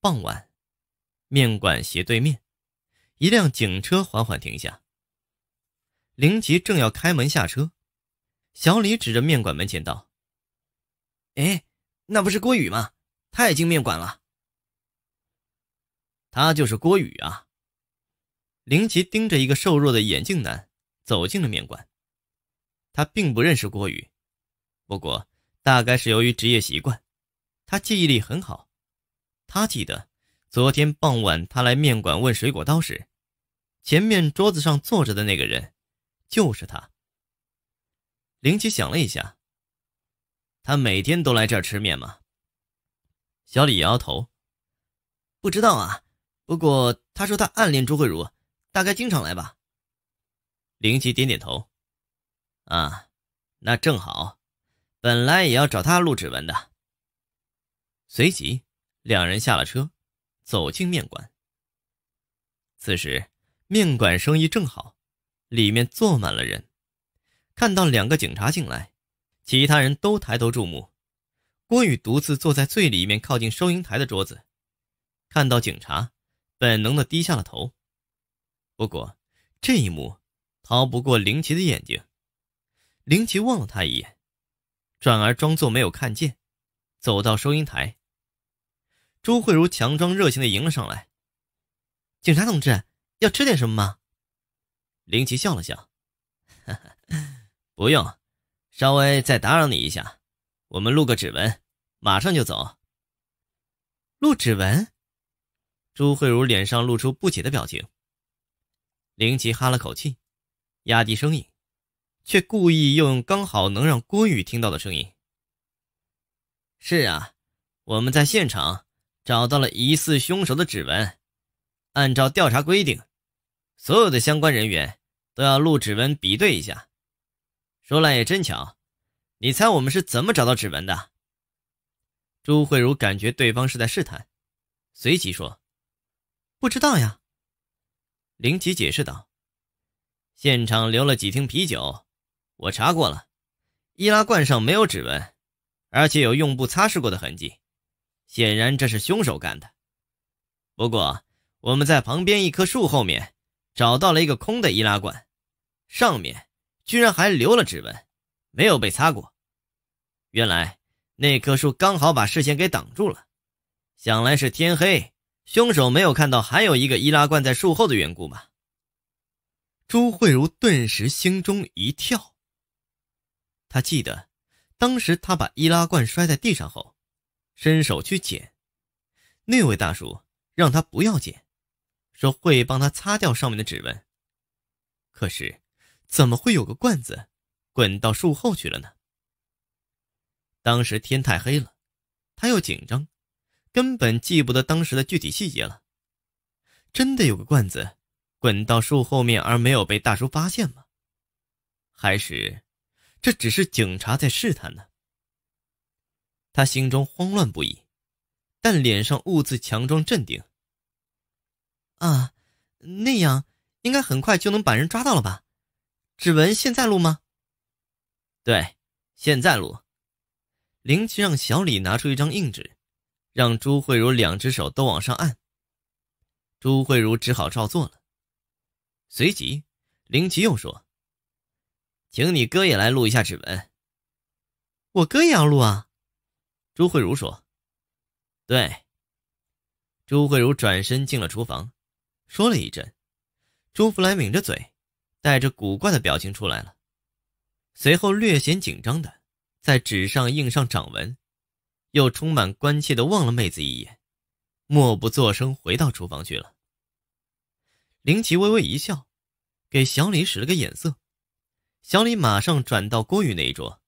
傍晚，面馆斜对面，一辆警车缓缓停下。林奇正要开门下车，小李指着面馆门前道：“哎，那不是郭宇吗？他也进面馆了。”他就是郭宇啊。林奇盯着一个瘦弱的眼镜男走进了面馆，他并不认识郭宇，不过大概是由于职业习惯，他记忆力很好。他记得，昨天傍晚他来面馆问水果刀时，前面桌子上坐着的那个人，就是他。林奇想了一下，他每天都来这儿吃面吗？小李摇头，不知道啊。不过他说他暗恋朱慧茹，大概经常来吧。林奇点点头，啊，那正好，本来也要找他录指纹的。随即。两人下了车，走进面馆。此时面馆生意正好，里面坐满了人。看到两个警察进来，其他人都抬头注目。郭宇独自坐在最里面，靠近收银台的桌子。看到警察，本能的低下了头。不过这一幕逃不过林奇的眼睛。林奇望了他一眼，转而装作没有看见，走到收银台。朱慧茹强装热情的迎了上来：“警察同志，要吃点什么吗？”林奇笑了笑：“ 不用，稍微再打扰你一下，我们录个指纹，马上就走。”录指纹？朱慧茹脸上露出不解的表情。林奇哈了口气，压低声音，却故意用刚好能让郭宇听到的声音：“是啊，我们在现场。”找到了疑似凶手的指纹，按照调查规定，所有的相关人员都要录指纹比对一下。说来也真巧，你猜我们是怎么找到指纹的？朱慧茹感觉对方是在试探，随即说：“不知道呀。”林奇解释道：“现场留了几瓶啤酒，我查过了，易拉罐上没有指纹，而且有用布擦拭过的痕迹。”显然这是凶手干的，不过我们在旁边一棵树后面找到了一个空的易拉罐，上面居然还留了指纹，没有被擦过。原来那棵树刚好把视线给挡住了，想来是天黑，凶手没有看到还有一个易拉罐在树后的缘故吧？朱慧茹顿时心中一跳，她记得当时她把易拉罐摔在地上后。伸手去捡，那位大叔让他不要捡，说会帮他擦掉上面的指纹。可是，怎么会有个罐子滚到树后去了呢？当时天太黑了，他又紧张，根本记不得当时的具体细节了。真的有个罐子滚到树后面而没有被大叔发现吗？还是这只是警察在试探呢？他心中慌乱不已，但脸上兀自强装镇定。啊，那样应该很快就能把人抓到了吧？指纹现在录吗？对，现在录。林奇让小李拿出一张硬纸，让朱慧茹两只手都往上按。朱慧茹只好照做了。随即，林奇又说：“请你哥也来录一下指纹。”我哥也要录啊。朱慧茹说：“对。”朱慧茹转身进了厨房，说了一阵。朱福来抿着嘴，带着古怪的表情出来了，随后略显紧张的在纸上印上掌纹，又充满关切的望了妹子一眼，默不作声回到厨房去了。林奇微微一笑，给小李使了个眼色，小李马上转到郭宇那一桌。